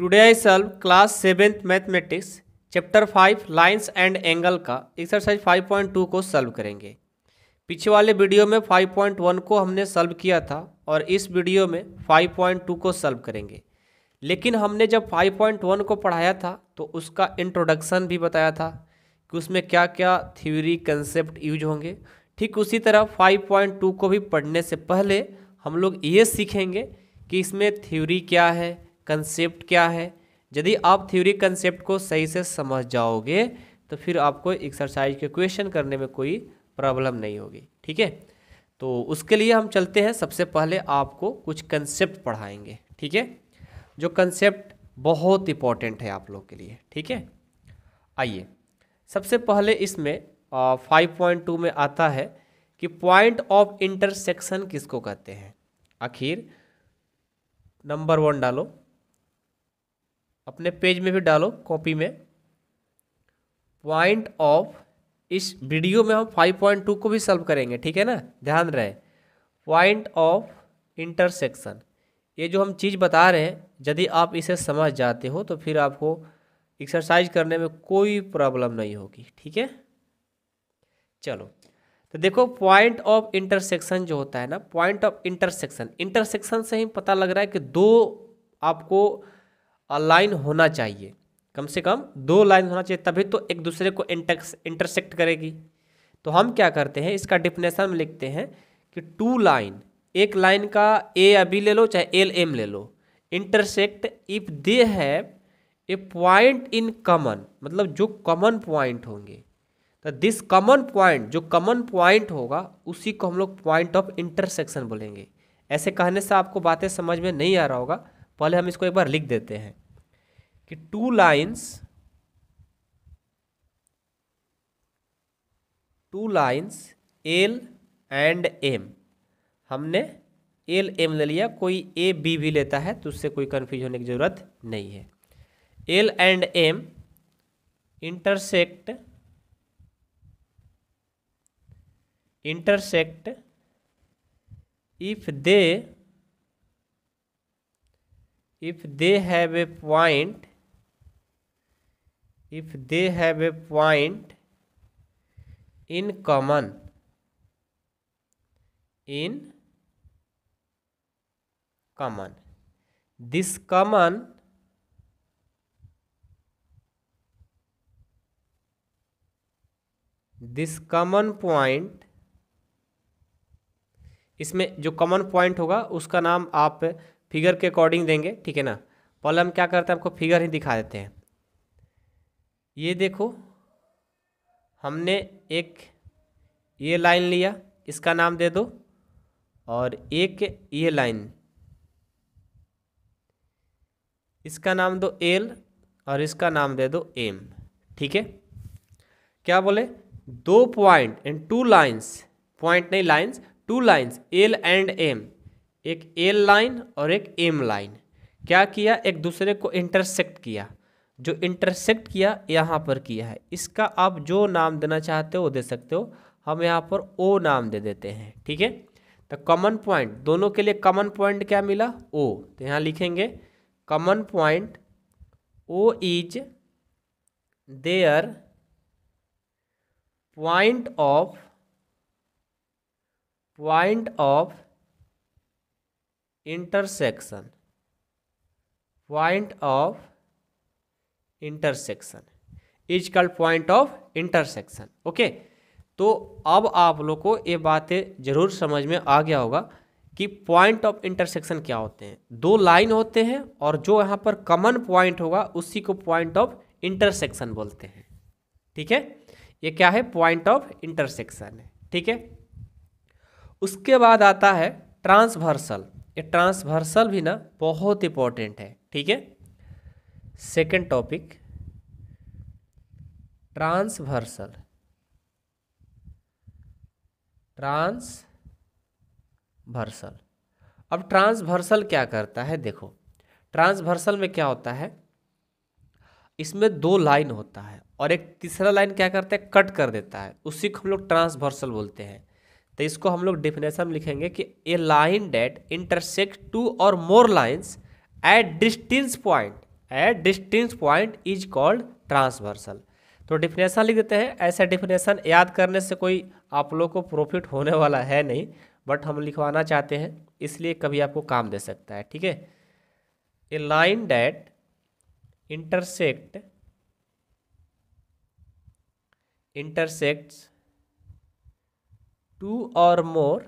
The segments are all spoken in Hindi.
today I solve class seventh mathematics chapter five lines and angle का एक्सरसाइज फाइव पॉइंट टू को सॉल्व करेंगे पीछे वाले वीडियो में फाइव पॉइंट वन को हमने सॉल्व किया था और इस वीडियो में फाइव पॉइंट टू को सॉल्व करेंगे लेकिन हमने जब फाइव पॉइंट वन को पढ़ाया था तो उसका इंट्रोडक्शन भी बताया था कि उसमें क्या क्या थ्योरी कंसेप्ट यूज होंगे ठीक उसी तरह 5.2 को भी पढ़ने से पहले हम लोग ये सीखेंगे कि इसमें थ्योरी क्या है कंसेप्ट क्या है यदि आप थ्योरी कंसेप्ट को सही से समझ जाओगे तो फिर आपको एक्सरसाइज के क्वेश्चन करने में कोई प्रॉब्लम नहीं होगी ठीक है तो उसके लिए हम चलते हैं सबसे पहले आपको कुछ कंसेप्ट पढ़ाएंगे ठीक है जो कंसेप्ट बहुत इंपॉर्टेंट है आप लोग के लिए ठीक है आइए सबसे पहले इसमें फाइव पॉइंट टू में आता है कि पॉइंट ऑफ इंटरसेक्शन किसको कहते हैं आखिर नंबर वन डालो अपने पेज में भी डालो कॉपी में पॉइंट ऑफ इस वीडियो में हम फाइव पॉइंट टू को भी सॉल्व करेंगे ठीक है ना ध्यान रहे पॉइंट ऑफ इंटरसेक्शन ये जो हम चीज़ बता रहे हैं यदि आप इसे समझ जाते हो तो फिर आपको एक्सरसाइज करने में कोई प्रॉब्लम नहीं होगी ठीक है चलो तो देखो पॉइंट ऑफ इंटरसेक्शन जो होता है ना पॉइंट ऑफ इंटरसेक्शन इंटरसेक्शन से ही पता लग रहा है कि दो आपको लाइन होना चाहिए कम से कम दो लाइन होना चाहिए तभी तो एक दूसरे को इंटक्स इंटरसेक्ट करेगी तो हम क्या करते हैं इसका डिफिनेशन में लिखते हैं कि टू लाइन एक लाइन का ए या बी ले लो चाहे एल एम ले लो intersect if they have a point in common मतलब जो कॉमन पॉइंट होंगे तो दिस कॉमन पॉइंट जो कॉमन पॉइंट होगा उसी को हम लोग पॉइंट ऑफ इंटरसेक्शन बोलेंगे ऐसे कहने से आपको बातें समझ में नहीं आ रहा होगा पहले हम इसको एक बार लिख देते हैं कि two lines two lines L and M हमने एल एम ले लिया कोई ए बी भी लेता है तो उससे कोई कन्फ्यूज होने की ज़रूरत नहीं है L and M intersect intersect if they if they have a point if they have a point in common in common this common this common point इसमें जो कॉमन पॉइंट होगा उसका नाम आप फिगर के अकॉर्डिंग देंगे ठीक है ना पहले हम क्या करते हैं आपको फिगर ही दिखा देते हैं ये देखो हमने एक ये लाइन लिया इसका नाम दे दो और एक ये लाइन इसका नाम दो एल और इसका नाम दे दो एम ठीक है क्या बोले दो point and two lines point नहीं lines two lines L and M एक एल लाइन और एक एम लाइन क्या किया एक दूसरे को इंटरसेक्ट किया जो इंटरसेक्ट किया यहाँ पर किया है इसका आप जो नाम देना चाहते हो वो दे सकते हो हम यहाँ पर ओ नाम दे देते हैं ठीक है तो कॉमन पॉइंट दोनों के लिए कॉमन पॉइंट क्या मिला ओ तो यहाँ लिखेंगे common point O is there point of point of intersection point of intersection is called point of intersection okay तो अब आप लोग को ये बातें जरूर समझ में आ गया होगा कि पॉइंट ऑफ इंटरसेक्शन क्या होते हैं दो लाइन होते हैं और जो यहाँ पर कॉमन पॉइंट होगा उसी को पॉइंट ऑफ इंटरसेक्शन बोलते हैं ठीक है ये क्या है पॉइंट ऑफ इंटरसेक्शन है ठीक है उसके बाद आता है ट्रांसवर्सल ये ट्रांसवर्सल भी ना बहुत इंपॉर्टेंट है ठीक है सेकेंड टॉपिक ट्रांसवर्सल ट्रांसवर्सल अब ट्रांसवर्सल क्या करता है देखो ट्रांसवर्सल में क्या होता है इसमें दो लाइन होता है और एक तीसरा लाइन क्या करता है कट कर देता है उसी को हम लोग ट्रांसवर्सल बोलते हैं तो इसको हम लोग डिफिनेशन में लिखेंगे कि a line that intersect two or more lines at distinct point at distinct point is called transversal तो डिफिनेशन लिख देते हैं ऐसा डिफिनेशन याद करने से कोई आप लोग को प्रॉफिट होने वाला है नहीं बट हम लिखवाना चाहते हैं इसलिए कभी आपको काम दे सकता है ठीक है a line that intersect intersects two or more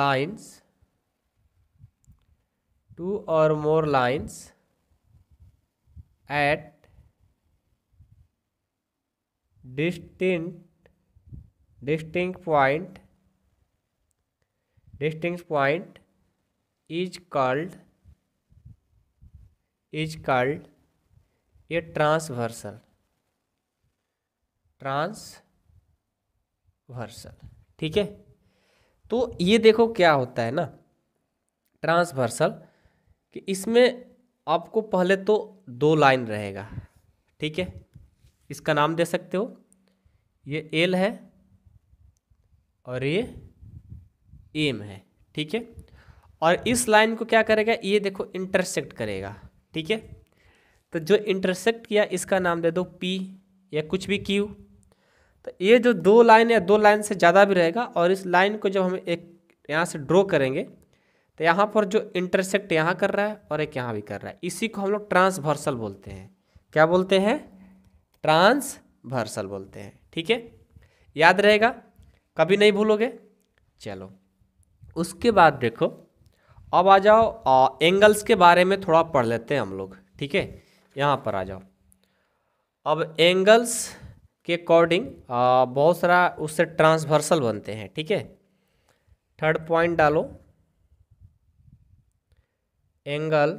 lines two or more lines at distinct distinct point distinct point is called is called a transversal transversal ठीक है तो ये देखो क्या होता है ना ट्रांसवर्सल कि इसमें आपको पहले तो दो लाइन रहेगा ठीक है इसका नाम दे सकते हो ये एल है और ये एम है ठीक है और इस लाइन को क्या करेगा ये देखो इंटरसेक्ट करेगा ठीक है तो जो इंटरसेक्ट किया इसका नाम दे दो पी या कुछ भी क्यू तो ये जो दो लाइन या दो लाइन से ज़्यादा भी रहेगा और इस लाइन को जब हम एक यहाँ से ड्रॉ करेंगे तो यहाँ पर जो इंटरसेक्ट यहाँ कर रहा है और एक यहाँ भी कर रहा है इसी को हम लोग ट्रांसवर्सल बोलते हैं क्या बोलते हैं ट्रांसवर्सल बोलते हैं ठीक है याद रहेगा कभी नहीं भूलोगे चलो उसके बाद देखो अब आ जाओ आ, एंगल्स के बारे में थोड़ा पढ़ लेते हैं हम लोग ठीक है यहाँ पर आ जाओ अब एंगल्स के अकॉर्डिंग बहुत सारा उससे ट्रांसवर्सल बनते हैं ठीक है थर्ड पॉइंट डालो एंगल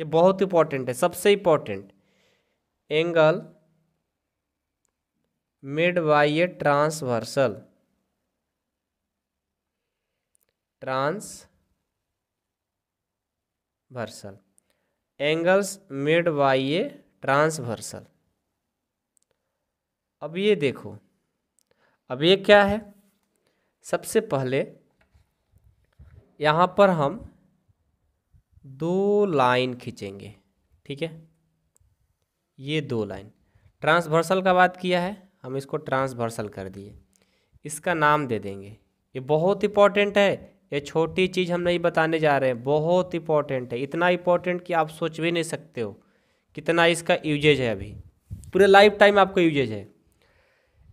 ये बहुत इंपॉर्टेंट है सबसे important angle made by a transversal transversal angles made by a transversal अब ये देखो अब ये क्या है सबसे पहले यहाँ पर हम दो लाइन खींचेंगे ठीक है ये दो लाइन ट्रांसवर्सल का बात किया है हम इसको ट्रांसवर्सल कर दिए इसका नाम दे देंगे ये बहुत इंपॉर्टेंट है ये छोटी चीज़ हम नहीं बताने जा रहे हैं बहुत इंपॉर्टेंट है इतना इंपॉर्टेंट कि आप सोच भी नहीं सकते हो कितना इसका यूजेज है अभी पूरे लाइफ टाइम आपको यूजेज है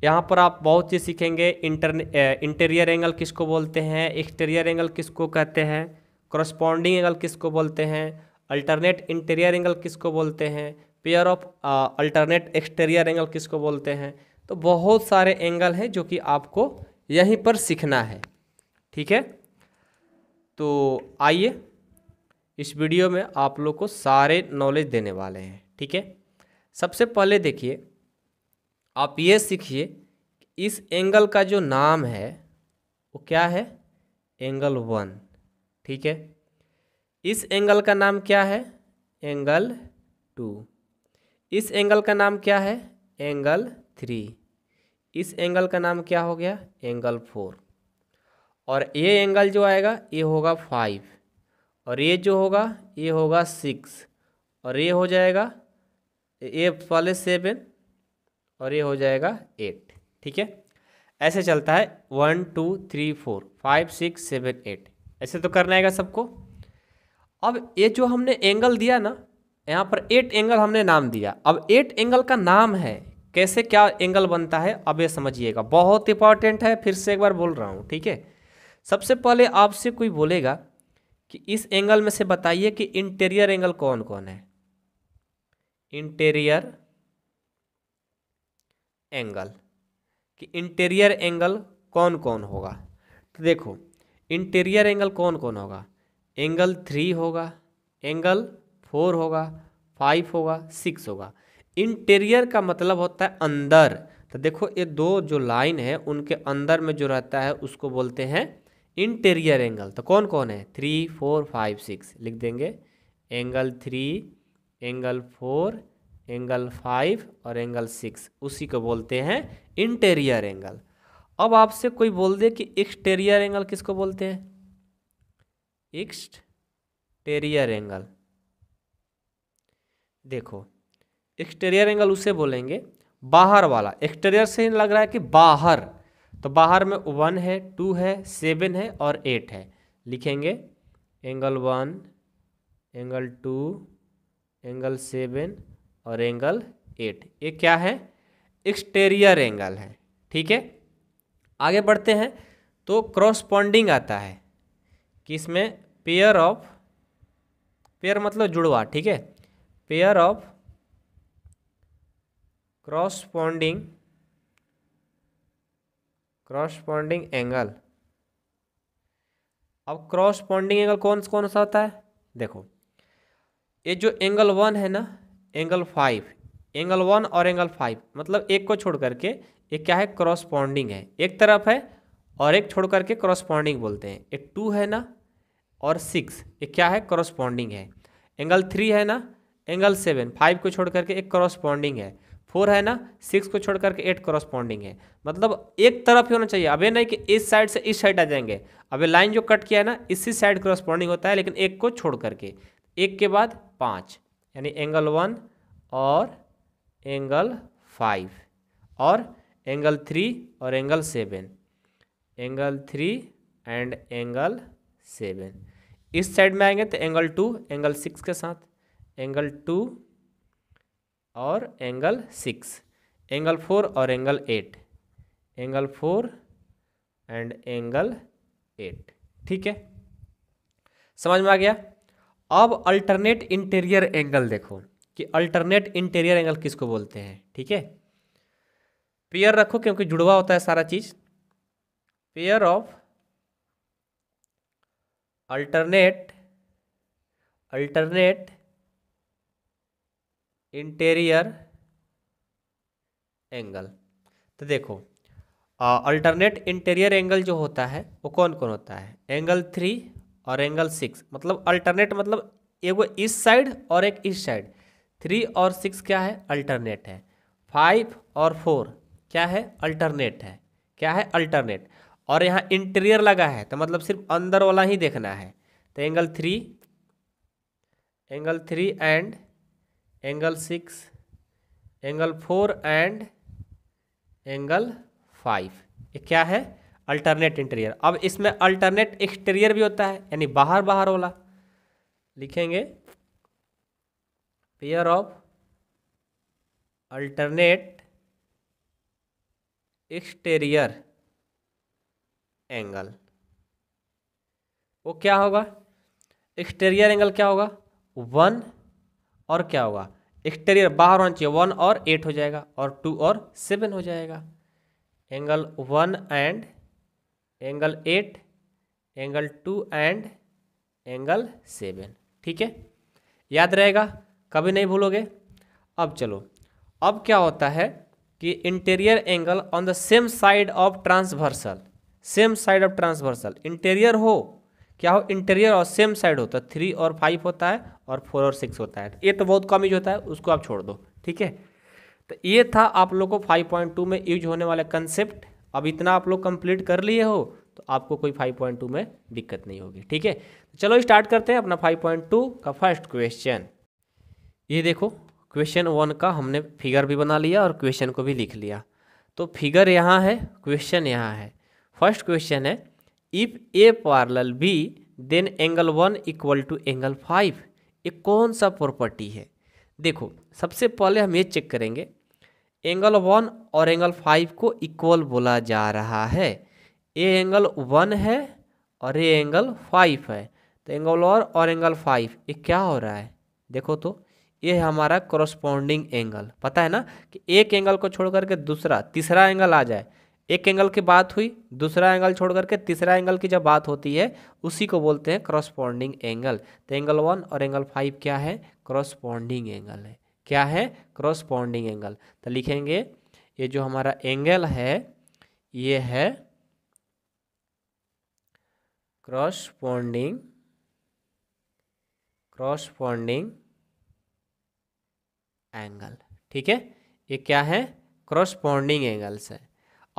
यहाँ पर आप बहुत चीज़ सीखेंगे इंटर इंटीरियर एंगल किसको बोलते हैं एक्सटीरियर एंगल किसको कहते हैं करस्पॉन्डिंग एंगल किसको बोलते हैं अल्टरनेट इंटीरियर एंगल किसको बोलते हैं pair of alternate exterior angle किसको बोलते हैं तो बहुत सारे एंगल हैं जो कि आपको यहीं पर सीखना है ठीक है तो आइए इस वीडियो में आप लोग को सारे नॉलेज देने वाले हैं ठीक है सबसे पहले देखिए आप ये सीखिए इस एंगल का जो नाम है वो क्या है एंगल वन ठीक है इस एंगल का नाम क्या है एंगल टू इस एंगल का नाम क्या है एंगल थ्री इस एंगल का नाम क्या हो गया एंगल फोर और ये एंगल जो आएगा ये होगा फाइव और ये जो होगा ये होगा सिक्स और ये हो जाएगा ये पहले सेवन और ये हो जाएगा एट ठीक है ऐसे चलता है one two three four five six seven eight ऐसे तो करना आएगा सबको अब ये जो हमने एंगल दिया ना यहाँ पर एट एंगल हमने नाम दिया अब एट एंगल का नाम है कैसे क्या एंगल बनता है अब ये समझिएगा बहुत इंपॉर्टेंट है फिर से एक बार बोल रहा हूँ ठीक है सबसे पहले आपसे कोई बोलेगा कि इस एंगल में से बताइए कि इंटीरियर एंगल कौन कौन है इंटीरियर एंगल कि इंटीरियर एंगल कौन कौन होगा तो देखो इंटीरियर एंगल कौन कौन होगा एंगल थ्री होगा एंगल फोर होगा फाइव होगा सिक्स होगा इंटीरियर का मतलब होता है अंदर तो देखो ये दो जो लाइन है उनके अंदर में जो रहता है उसको बोलते हैं इंटीरियर एंगल तो कौन कौन है थ्री फोर फाइव सिक्स लिख देंगे angle three angle four angle five और एंगल सिक्स उसी को बोलते हैं इंटीरियर एंगल अब आपसे कोई बोल दे कि एक्सटेरियर एंगल किसको बोलते हैं एक्सटेरियर एंगल देखो एक्सटेरियर एंगल उसे बोलेंगे बाहर वाला एक्सटेरियर से लग रहा है कि बाहर तो बाहर में वन है टू है सेवन है और एट है लिखेंगे angle one angle two angle seven और एंगल एट ये क्या है एक्सटेरियर एंगल है ठीक है आगे बढ़ते हैं तो क्रॉसपॉन्डिंग आता है कि इसमें पेयर ऑफ पेयर मतलब जुड़वा ठीक है pair of corresponding corresponding angle अब क्रॉसपॉन्डिंग एंगल कौन कौन सा होता है देखो ये जो एंगल वन है ना एंगल फाइव एंगल वन और एंगल फाइव मतलब एक को छोड़ करके ये क्या है क्रॉसपॉन्डिंग है एक तरफ है और एक छोड़ करके क्रॉसपॉन्डिंग बोलते हैं ये टू है ना और सिक्स ये क्या है क्रॉसपॉन्डिंग है एंगल थ्री है ना एंगल सेवन फाइव को छोड़ करके एक क्रॉसपॉन्डिंग है फोर है ना सिक्स को छोड़ करके एट क्रॉसपॉन्डिंग है मतलब एक तरफ ही होना चाहिए अबे नहीं कि इस साइड से इस साइड आ जाएंगे अबे लाइन जो कट किया है ना इसी साइड क्रॉसपॉन्डिंग होता है लेकिन एक को छोड़ करके एक के बाद पाँच यानी एंगल वन और एंगल फाइव और एंगल थ्री और angle seven angle three and angle seven इस साइड में आएंगे तो एंगल टू एंगल सिक्स के साथ एंगल टू और एंगल सिक्स एंगल फोर और angle eight angle four and angle eight ठीक है समझ में आ गया अब अल्टरनेट इंटीरियर एंगल देखो कि अल्टरनेट इंटीरियर एंगल किसको बोलते हैं ठीक है पेयर रखो क्योंकि जुड़वा होता है सारा चीज pair of alternate alternate interior angle तो देखो अल्टरनेट इंटेरियर एंगल जो होता है वो कौन कौन होता है एंगल थ्री और एंगल सिक्स मतलब अल्टरनेट मतलब एक वो इस साइड और एक इस साइड थ्री और सिक्स क्या है अल्टरनेट है फाइव और फोर क्या है अल्टरनेट है क्या है अल्टरनेट और यहाँ इंटीरियर लगा है तो मतलब सिर्फ अंदर वाला ही देखना है तो angle three angle three and angle six angle four and angle five ये क्या है अल्टरनेट इंटीरियर अब इसमें अल्टरनेट एक्सटीरियर भी होता है यानी बाहर बाहर वाला लिखेंगे pair of alternate exterior angle वो क्या होगा एक्सटेरियर एंगल क्या होगा वन और क्या होगा एक्सटेरियर बाहर होना चाहिए वन और एट हो जाएगा और टू और सेवन हो जाएगा angle one and angle eight angle two and angle seven ठीक है याद रहेगा कभी नहीं भूलोगे अब चलो अब क्या होता है कि interior angle on the same side of transversal same side of transversal interior हो क्या हो इंटीरियर और सेम साइड होता है थ्री और फाइव होता है और फोर और सिक्स होता है ये तो बहुत कम यूज होता है उसको आप छोड़ दो ठीक है तो ये था आप लोग को 5.2 में यूज होने वाला कंसेप्ट अब इतना आप लोग कंप्लीट कर लिए हो तो आपको कोई 5.2 में दिक्कत नहीं होगी ठीक है चलो स्टार्ट करते हैं अपना 5.2 का फर्स्ट क्वेश्चन ये देखो क्वेश्चन वन का हमने फिगर भी बना लिया और क्वेश्चन को भी लिख लिया तो फिगर यहाँ है क्वेश्चन यहाँ है फर्स्ट क्वेश्चन है if A parallel B then angle one equal to angle five ये कौन सा प्रॉपर्टी है देखो सबसे पहले हम ये चेक करेंगे एंगल वन और एंगल फाइव को इक्वल बोला जा रहा है ए एंगल वन है और ए एंगल फाइव है तो एंगल वन और एंगल फाइव ये क्या हो रहा है देखो तो ये है हमारा क्रोस्पॉन्डिंग एंगल पता है ना कि एक एंगल को छोड़ करके दूसरा तीसरा एंगल आ जाए एक एंगल की बात हुई दूसरा एंगल छोड़ करके तीसरा एंगल की जब बात होती है उसी को बोलते हैं क्रॉसपॉन्डिंग एंगल तो एंगल वन और एंगल फाइव क्या है क्रॉसपॉन्डिंग एंगल है क्या है क्रॉसपॉन्डिंग एंगल तो लिखेंगे ये जो हमारा एंगल है ये है क्रॉसपॉन्डिंग क्रॉसपॉन्डिंग एंगल ठीक है ये क्या है क्रॉसपॉन्डिंग एंगल्स है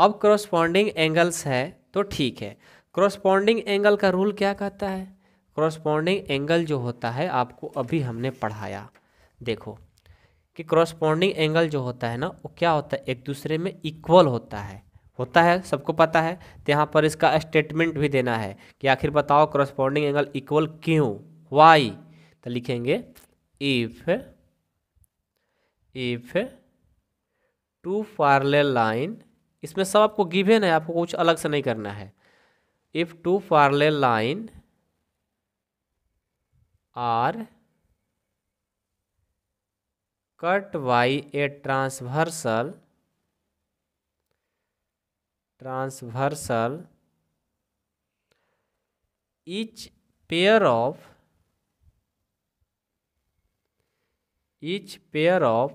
अब क्रॉसपॉन्डिंग एंगल्स है तो ठीक है क्रॉसपॉन्डिंग एंगल का रूल क्या कहता है क्रॉसपॉन्डिंग एंगल जो होता है आपको अभी हमने पढ़ाया देखो कि क्रॉसपॉन्डिंग एंगल जो होता है ना वो क्या होता है एक दूसरे में इक्वल होता है होता है सबको पता है तो यहाँ पर इसका स्टेटमेंट भी देना है कि आखिर बताओ क्रॉसपॉन्डिंग एंगल इक्वल क्यों वाई तो लिखेंगे if if two parallel line इसमें सब आपको गिवेन है आपको कुछ अलग से नहीं करना है if two parallel line are cut by a transversal transversal each pair of each pair of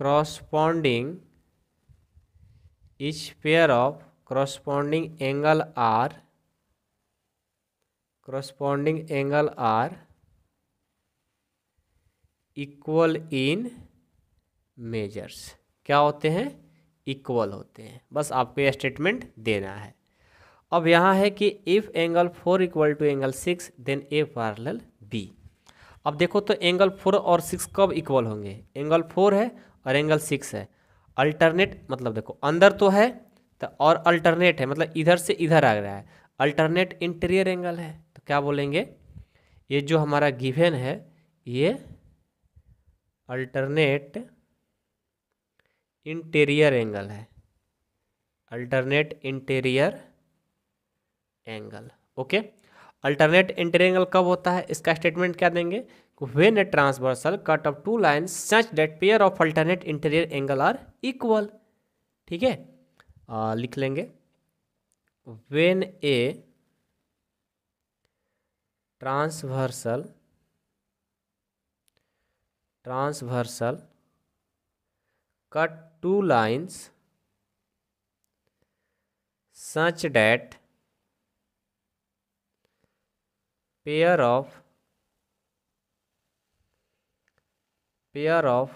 corresponding each pair of corresponding angle r corresponding angle r equal in measures क्या होते हैं इक्वल होते हैं बस आपको यह स्टेटमेंट देना है अब यहाँ है कि if angle four equal to angle six then A parallel B अब देखो तो एंगल फोर और सिक्स कब इक्वल होंगे एंगल फोर है और एंगल सिक्स है अल्टरनेट मतलब देखो अंदर तो है तो और अल्टरनेट है मतलब इधर से इधर आ रहा है अल्टरनेट इंटीरियर एंगल है तो क्या बोलेंगे ये जो हमारा गिवन है ये अल्टरनेट इंटीरियर एंगल है alternate interior angle okay alternate interior angle कब होता है इसका स्टेटमेंट क्या देंगे when a transversal cut of two line such that pair of alternate interior angle are equal ठीक है लिख लेंगे when a transversal transversal cut two lines such that pair of pair of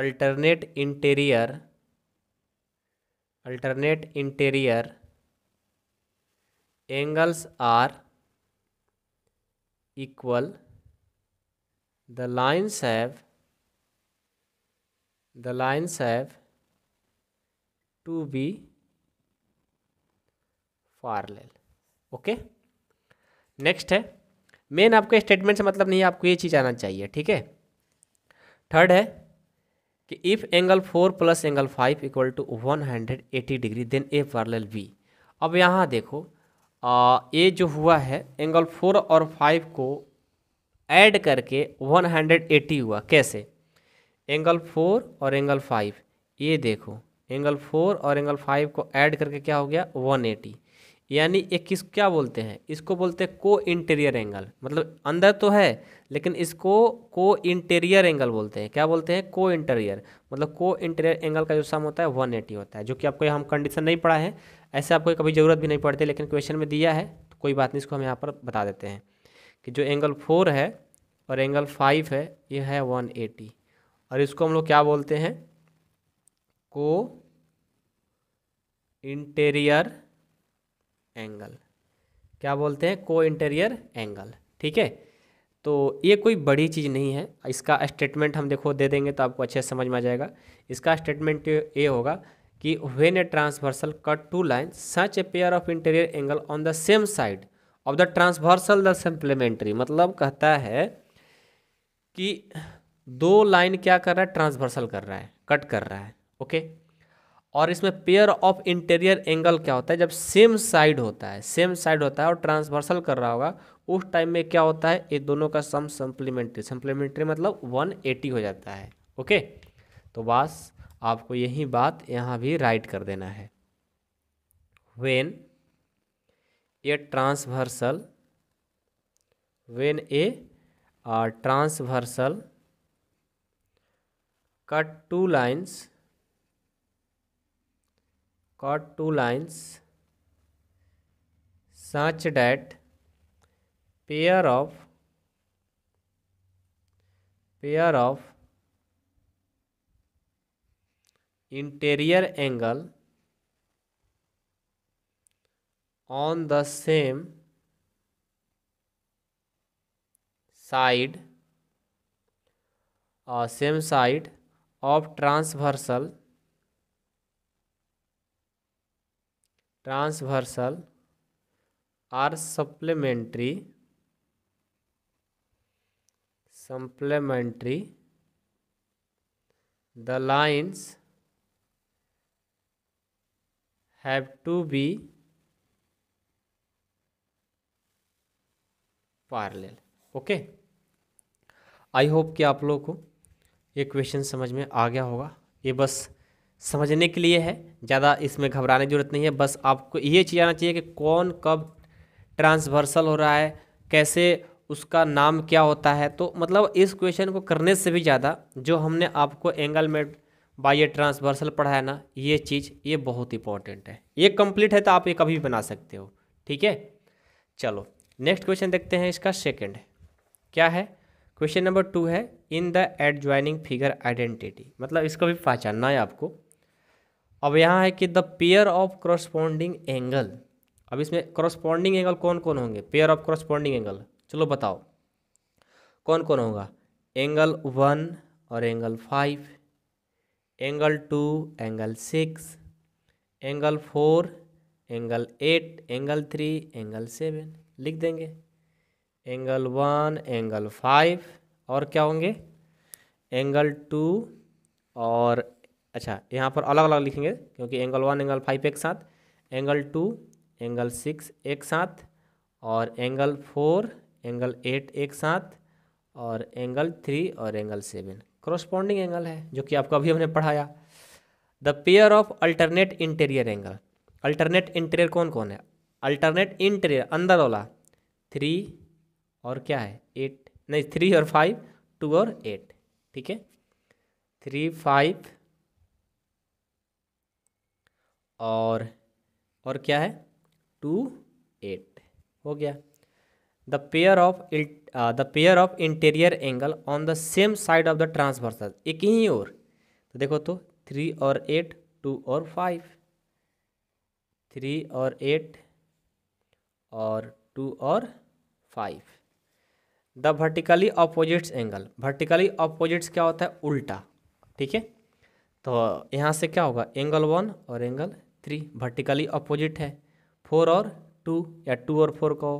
alternate interior alternate interior angles are equal the lines have the lines have to be parallel okay next है मेन आपको स्टेटमेंट से मतलब नहीं आपको ये चीज़ आना चाहिए ठीक है थर्ड है कि if angle four plus angle five equal to one hundred eighty degree then A parallel B अब यहाँ देखो आ, ए जो हुआ है एंगल फोर और फाइव को ऐड करके वन हंड्रेड एटी हुआ कैसे एंगल फोर और एंगल फाइव ये देखो एंगल फोर और एंगल फाइव को ऐड करके क्या हो गया वन एटी यानी एक किस क्या बोलते हैं इसको बोलते हैं को इंटीरियर एंगल मतलब अंदर तो है लेकिन इसको को इंटीरियर एंगल बोलते हैं क्या बोलते हैं को इंटीरियर मतलब को इंटीरियर एंगल का जो सम होता है वन एटी होता है जो कि आपको हम कंडीशन नहीं पढ़ा है ऐसे आपको कभी ज़रूरत भी नहीं पड़ती लेकिन क्वेश्चन में दिया है तो कोई बात नहीं इसको हम यहाँ पर बता देते हैं कि जो एंगल फोर है और एंगल फाइव है ये है वन एटी और इसको हम लोग क्या बोलते हैं को इंटीरियर एंगल क्या बोलते हैं को इंटेरियर एंगल ठीक है तो ये कोई बड़ी चीज़ नहीं है इसका स्टेटमेंट हम देखो दे देंगे तो आपको अच्छे समझ में आ जाएगा इसका स्टेटमेंट ये होगा कि when a transversal cut two line such a pair of interior angle on the same side of the transversal the supplementary मतलब कहता है कि दो लाइन क्या कर रहा है ट्रांसवर्सल कर रहा है कट कर रहा है ओके और इसमें पेयर ऑफ इंटीरियर एंगल क्या होता है जब सेम साइड होता है सेम साइड होता है और ट्रांसवर्सल कर रहा होगा उस टाइम में क्या होता है ये दोनों का सम सम्प्लीमेंट्री सम्प्लीमेंट्री मतलब 180 हो जाता है ओके तो बस आपको यही बात यहाँ भी राइट कर देना है when a transversal when a transversal cut two lines cut two lines such that pair of pair of interior angle on the same side uh, same side of transversal transversal are supplementary supplementary the lines have to be parallel okay I hope कि आप लोगों को ये क्वेश्चन समझ में आ गया होगा ये बस समझने के लिए है ज़्यादा इसमें घबराने की जरूरत नहीं है बस आपको ये चीज़ आना चाहिए कि कौन कब ट्रांसवर्सल हो रहा है कैसे उसका नाम क्या होता है तो मतलब इस क्वेश्चन को करने से भी ज़्यादा जो हमने आपको एंगल में बाई ए ट्रांसवर्सल पढ़ाया ना ये चीज़ ये बहुत इंपॉर्टेंट है ये कंप्लीट है तो आप ये कभी भी बना सकते हो ठीक है चलो नेक्स्ट क्वेश्चन देखते हैं इसका सेकेंड क्या है क्वेश्चन नंबर टू है in the adjoining figure identity मतलब इसको भी पहचानना है आपको अब यहाँ है कि the pair of corresponding angle अब इसमें क्रॉसपॉन्डिंग एंगल कौन कौन होंगे पेयर ऑफ क्रॉसपॉन्डिंग एंगल चलो बताओ कौन कौन होगा एंगल वन और angle five angle two angle six angle four angle eight angle three angle seven लिख देंगे एंगल वन एंगल फाइव और क्या होंगे एंगल टू और अच्छा यहाँ पर अलग अलग लिखेंगे क्योंकि एंगल वन एंगल फाइव एक साथ एंगल टू एंगल सिक्स एक साथ और एंगल फोर एंगल एट एक साथ और एंगल थ्री और एंगल सेवन क्रॉसपॉन्डिंग एंगल है जो कि आपको अभी हमने पढ़ाया the pair of alternate interior angle alternate interior कौन कौन है अल्टरनेट इंटीरियर अंदर वाला थ्री और क्या है एट नहीं थ्री और फाइव टू और एट ठीक है थ्री फाइव और और क्या है टू एट हो गया the pair of the pair of interior angle on the same side of the transversal एक ही और तो देखो तो थ्री और एट टू और फाइव थ्री और एट और टू और five the vertically opposites angle vertically opposites क्या होता है उल्टा ठीक है तो यहाँ से क्या होगा एंगल वन और एंगल थ्री वर्टिकली अपोजिट है फोर और टू या टू और फोर को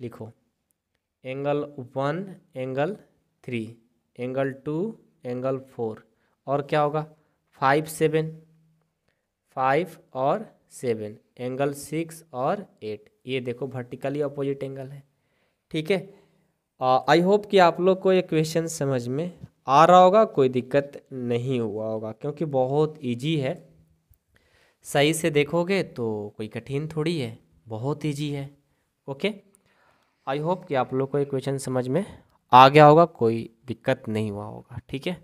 लिखो angle one angle three angle two angle four और क्या होगा फाइव सेवन फाइव और सेवन एंगल सिक्स और एट ये देखो वर्टिकली अपोजिट एंगल है ठीक है आई होप कि आप लोग को ये क्वेश्चन समझ में आ रहा होगा कोई दिक्कत नहीं हुआ होगा क्योंकि बहुत इजी है सही से देखोगे तो कोई कठिन थोड़ी है बहुत ईजी है ओके आई होप कि आप लोग को ये क्वेश्चन समझ में आ गया होगा कोई दिक्कत नहीं हुआ होगा ठीक है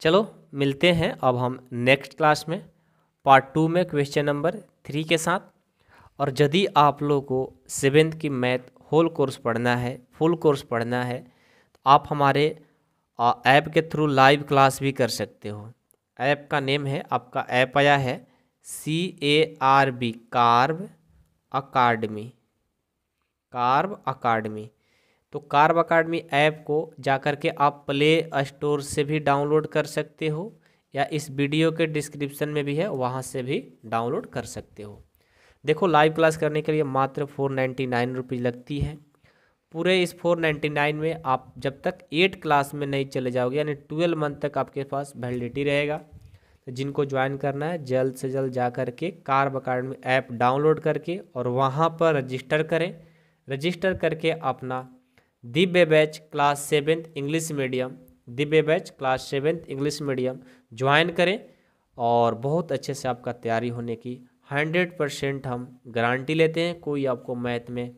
चलो मिलते हैं अब हम नेक्स्ट क्लास में पार्ट टू में क्वेश्चन नंबर थ्री के साथ और यदि आप लोग को सेवेंथ की मैथ होल कोर्स पढ़ना है फुल कोर्स पढ़ना है तो आप हमारे ऐप के थ्रू लाइव क्लास भी कर सकते हो ऐप का नेम है आपका ऐप आया है C A R B Carb Academy Carb Academy तो कार्ब अकाडमी ऐप को जाकर के आप प्ले स्टोर से भी डाउनलोड कर सकते हो या इस वीडियो के डिस्क्रिप्शन में भी है वहाँ से भी डाउनलोड कर सकते हो देखो लाइव क्लास करने के लिए मात्र फोर नाइन्टी नाइन रुपीज़ लगती है पूरे इस फोर नाइन्टी नाइन में आप जब तक एट क्लास में नहीं चले जाओगे यानी ट्वेल्व मंथ तक आपके पास वैलिडिटी रहेगा तो जिनको ज्वाइन करना है जल्द से जल्द जा कर के कार्ब अकाडमी ऐप डाउनलोड करके और वहाँ पर रजिस्टर करें रजिस्टर करके अपना Divya batch class seventh English medium Divya batch class seventh English medium join करें और बहुत अच्छे से आपका तैयारी होने की हंड्रेड परसेंट हम गारंटी लेते हैं कोई आपको मैथ में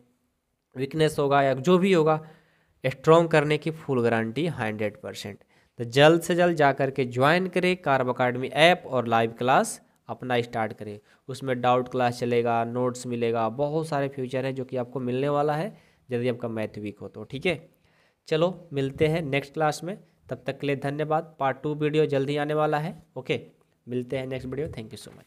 वीकनेस होगा या जो भी होगा स्ट्रॉन्ग करने की फुल गारंटी हंड्रेड परसेंट तो जल्द से जल्द जा कर के ज्वाइन करें कार्ब अकाडमी ऐप और लाइव क्लास अपना स्टार्ट करें उसमें डाउट क्लास चलेगा नोट्स मिलेगा बहुत सारे फ्यूचर हैं जो कि आपको मिलने वाला है यदि आपका मैथ वीक हो तो ठीक है चलो मिलते हैं नेक्स्ट क्लास में तब तक के लिए धन्यवाद पार्ट टू वीडियो जल्दी आने वाला है ओके मिलते हैं next video thank you so much